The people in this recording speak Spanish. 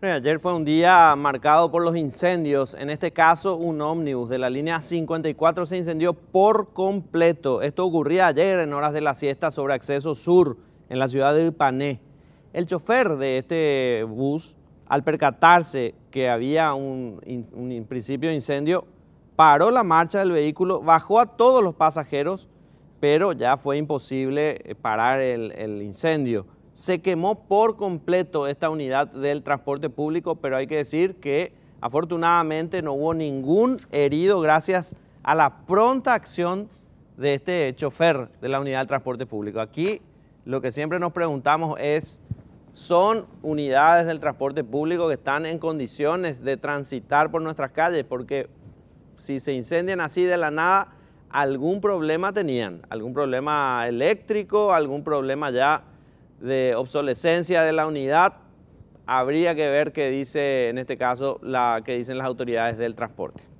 Ayer fue un día marcado por los incendios, en este caso un ómnibus de la línea 54 se incendió por completo. Esto ocurría ayer en horas de la siesta sobre acceso sur en la ciudad de Ipané. El chofer de este bus, al percatarse que había un, principio de incendio, paró la marcha del vehículo, bajó a todos los pasajeros, pero ya fue imposible eh, parar el incendio se quemó por completo esta unidad del transporte público, pero hay que decir que afortunadamente no hubo ningún herido gracias a la pronta acción de este chofer de la unidad del transporte público. Aquí lo que siempre nos preguntamos es, ¿son unidades del transporte público que están en condiciones de transitar por nuestras calles? Porque si se incendian así de la nada, algún problema tenían, algún problema eléctrico, algún problema ya de obsolescencia de la unidad, habría que ver qué dice, en este caso, la que dicen las autoridades del transporte.